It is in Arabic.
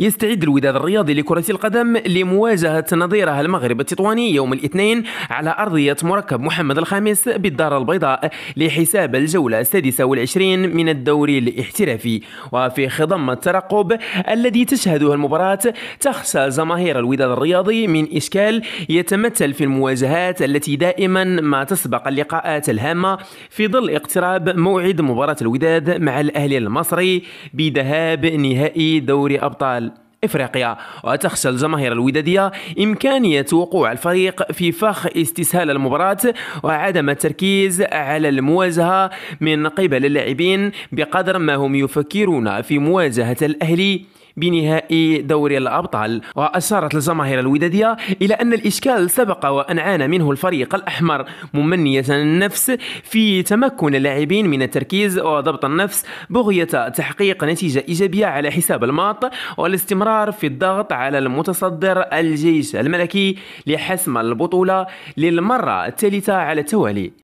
يستعد الوداد الرياضي لكرة القدم لمواجهة نظيره المغرب التطواني يوم الاثنين على أرضية مركب محمد الخامس بالدار البيضاء لحساب الجولة السادسة والعشرين من الدوري الاحترافي وفي خضم الترقب الذي تشهده المباراة تخشى جماهير الوداد الرياضي من إشكال يتمثل في المواجهات التي دائما ما تسبق اللقاءات الهامة في ظل اقتراب موعد مباراة الوداد مع الأهلي المصري بذهاب نهائي دوري أبطال إفريقيا وتخشى الجماهير الودادية إمكانية وقوع الفريق في فخ استسهال المباراة وعدم التركيز على المواجهة من قبل اللاعبين بقدر ما هم يفكرون في مواجهة الأهلي بنهائي دوري الأبطال وأشارت الجماهير الودادية إلى أن الإشكال سبق وأن عانى منه الفريق الأحمر ممنية النفس في تمكن اللاعبين من التركيز وضبط النفس بغية تحقيق نتيجة إيجابية على حساب الماط والاستمرار في الضغط على المتصدر الجيش الملكي لحسم البطولة للمرة الثالثة على التوالي